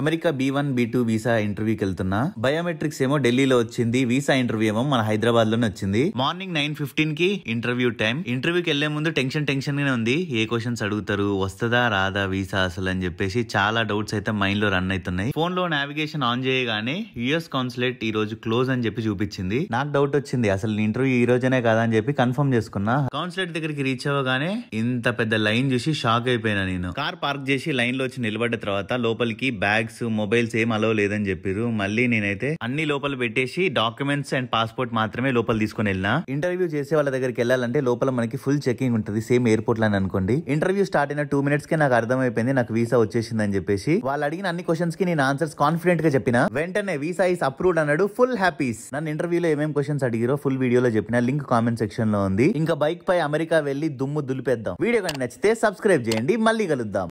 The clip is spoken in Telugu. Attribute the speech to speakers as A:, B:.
A: America B one B two visa ఇంటర్వ్యూకి వెళ్తున్నా బయోమెట్రిక్స్ ఏమో ఢిల్లీలో వచ్చింది వీసా ఇంటర్వ్యూ ఏమో మన హైదరాబాద్ లోనే వచ్చింది మార్నింగ్ నైన్ ఫిఫ్టీన్ కి ఇంటర్వ్యూ టైం ఇంటర్వ్యూకి వెళ్లే ముందు టెన్షన్ టెన్షన్ గానే ఉంది ఏ క్వశ్చన్స్ అడుగుతారు వస్తుందా రాదా వీసా అసలు అని చెప్పేసి చాలా డౌట్స్ అయితే మైండ్ లో రన్ అవుతున్నాయి ఫోన్ లో నావిగేషన్ ఆన్ చేయగానే యుఎస్ కాన్సులేట్ ఈ రోజు క్లోజ్ అని చెప్పి చూపించింది నాకు డౌట్ వచ్చింది అసలు ఇంటర్వ్యూ ఈ రోజునే కదా అని చెప్పి కన్ఫర్మ్ చేసుకున్నా కాన్సులేట్ దగ్గరికి రీచ్ అవ్వగానే ఇంత పెద్ద లైన్ చూసి షాక్ అయిపోయినా నేను కార్ పార్క్ చేసి లైన్ లో వచ్చి నిలబడ్డ తర్వాత లోపలికి బ్యాగ్ బ్యాగ్స్ మొబైల్స్ ఏం అలో లేదని చెప్పారు మళ్ళీ నేనైతే అన్ని లోపల పెట్టేసి డాక్యుమెంట్స్ అండ్ పాస్పోర్ట్ మాత్రమే లోపల తీసుకుని వెళ్ళిన ఇంటర్వ్యూ చేసే వాళ్ళ దగ్గరికి వెళ్ళాలంటే లోపల మనకి ఫుల్ చెకింగ్ ఉంటుంది సేమ్ ఎయిర్పోర్ట్ లో అనుకోండి ఇంటర్వ్యూ స్టార్ట్ అయిన టూ మినిట్స్ కి నాకు అర్థమైపోయింది నాకు వీసా అని చెప్పేసి వాళ్ళు అడిగిన అన్ని క్వశ్చన్స్ కి నేను ఆన్సర్స్ కాన్ఫిడెంట్ గా చెప్పిన వెంటనే వీసా ఇస్ అప్రూవ్డ్ అన్నాడు ఫుల్ హ్యాపీస్ నన్ను ఇంటర్వ్యూలో ఏమేమి క్వశ్చన్స్ అడిగిరో ఫుల్ వీడియోలో చెప్పిన లింక్ కామెంట్ సెక్షన్ లో ఉంది ఇంకా బైక్ పై అమెరికా వెళ్లి దుమ్ము దులిపేద్దాం వీడియో కానీ నచ్చితే సబ్స్క్రైబ్ చేయండి మళ్ళీ కలుద్దాం